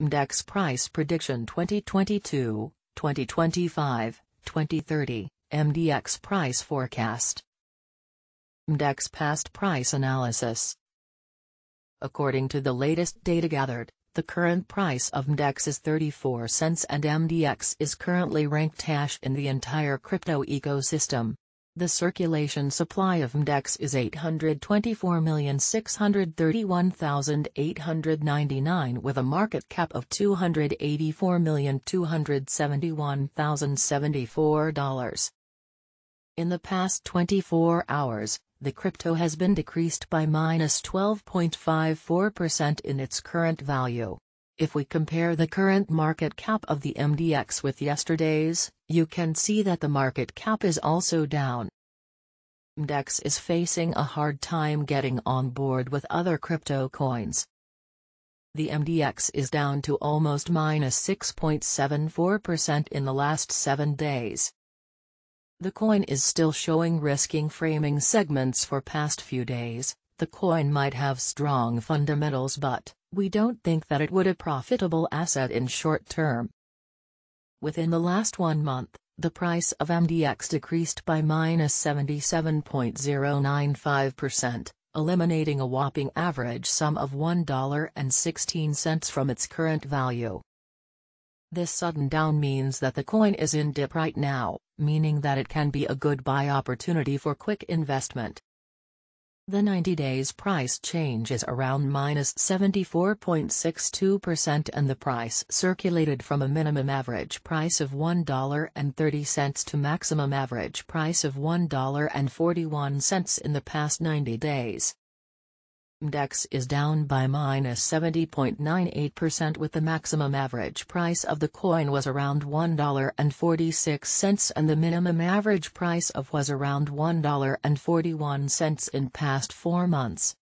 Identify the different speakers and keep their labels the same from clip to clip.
Speaker 1: MDEX Price Prediction 2022, 2025, 2030, MDX Price Forecast MDEX Past Price Analysis According to the latest data gathered, the current price of MDEX is 34 cents and MDX is currently ranked hash in the entire crypto ecosystem. The circulation supply of MDEX is 824,631,899 with a market cap of $284,271,074. In the past 24 hours, the crypto has been decreased by minus 12.54% in its current value. If we compare the current market cap of the MDX with yesterday's, you can see that the market cap is also down. MDX is facing a hard time getting on board with other crypto coins. The MDX is down to almost minus 6.74% in the last seven days. The coin is still showing risking framing segments for past few days, the coin might have strong fundamentals but we don't think that it would a profitable asset in short term. Within the last one month, the price of MDX decreased by minus 77.095%, eliminating a whopping average sum of $1.16 from its current value. This sudden down means that the coin is in dip right now, meaning that it can be a good buy opportunity for quick investment. The 90 days price change is around minus 74.62% and the price circulated from a minimum average price of $1.30 to maximum average price of $1.41 in the past 90 days. MDEX is down by minus 70.98% with the maximum average price of the coin was around $1.46 and the minimum average price of was around $1.41 in past 4 months.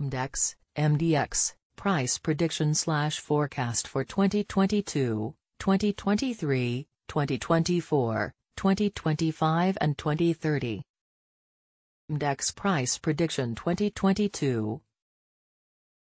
Speaker 1: MDEX, MDX, price prediction slash forecast for 2022, 2023, 2024, 2025 and 2030. MDEX Price Prediction 2022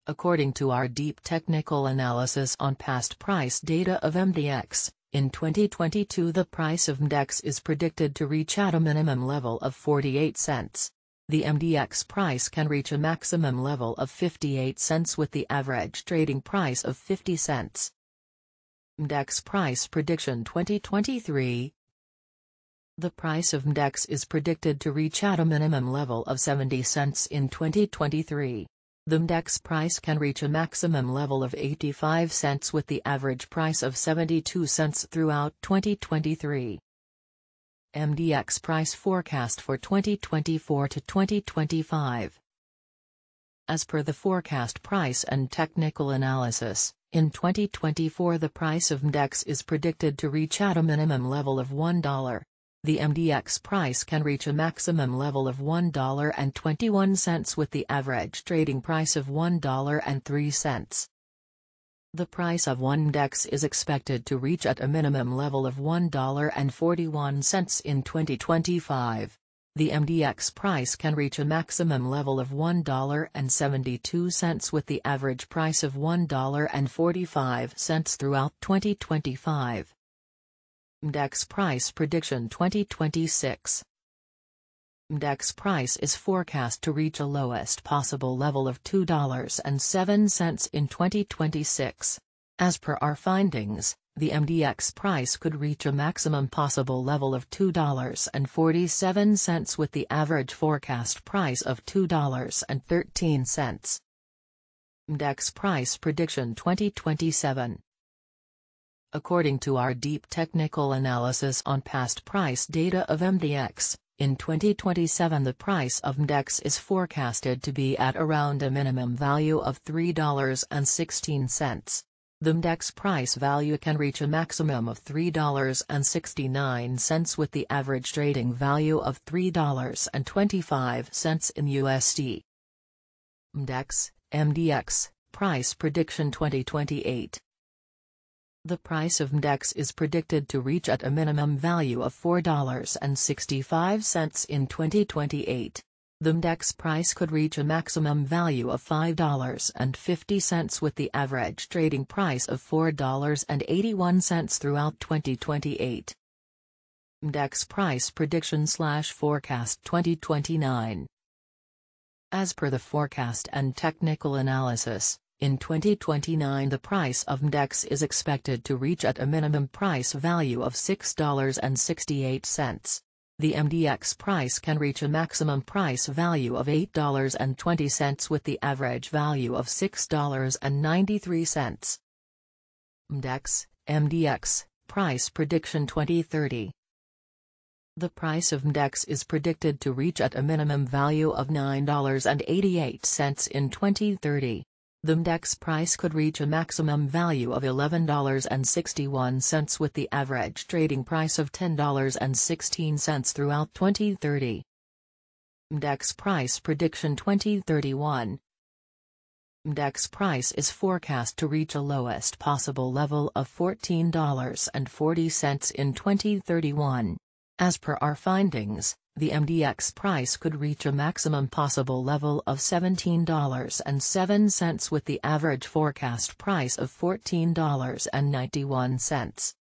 Speaker 1: According to our deep technical analysis on past price data of MDX, in 2022 the price of MDX is predicted to reach at a minimum level of 48 cents. The MDX price can reach a maximum level of 58 cents with the average trading price of 50 cents. MDX Price Prediction 2023 the price of MDX is predicted to reach at a minimum level of 70 cents in 2023. The MDX price can reach a maximum level of 85 cents with the average price of 72 cents throughout 2023. MDX price forecast for 2024 to 2025 As per the forecast price and technical analysis, in 2024 the price of MDEX is predicted to reach at a minimum level of $1. The MDX price can reach a maximum level of $1.21 with the average trading price of $1.03. The price of one DEX is expected to reach at a minimum level of $1.41 in 2025. The MDX price can reach a maximum level of $1.72 with the average price of $1.45 throughout 2025. MDEX Price Prediction 2026 MDEX price is forecast to reach a lowest possible level of $2.07 in 2026. As per our findings, the MDX price could reach a maximum possible level of $2.47 with the average forecast price of $2.13. MDEX Price Prediction 2027 According to our deep technical analysis on past price data of MDX, in 2027 the price of MDX is forecasted to be at around a minimum value of $3.16. The MDX price value can reach a maximum of $3.69 with the average trading value of $3.25 in USD. MDX, MDX, Price Prediction 2028 the price of MDEX is predicted to reach at a minimum value of $4.65 in 2028. The MDEX price could reach a maximum value of $5.50 with the average trading price of $4.81 throughout 2028. MDEX price prediction slash forecast 2029 As per the forecast and technical analysis, in 2029 the price of MDEX is expected to reach at a minimum price value of $6.68. The MDX price can reach a maximum price value of $8.20 with the average value of $6.93. MDX, MDX, Price Prediction 2030 The price of MDX is predicted to reach at a minimum value of $9.88 in 2030. The MDEX price could reach a maximum value of $11.61 with the average trading price of $10.16 throughout 2030. MDEX price prediction 2031 MDEX price is forecast to reach a lowest possible level of $14.40 in 2031. As per our findings, the MDX price could reach a maximum possible level of $17.07 with the average forecast price of $14.91.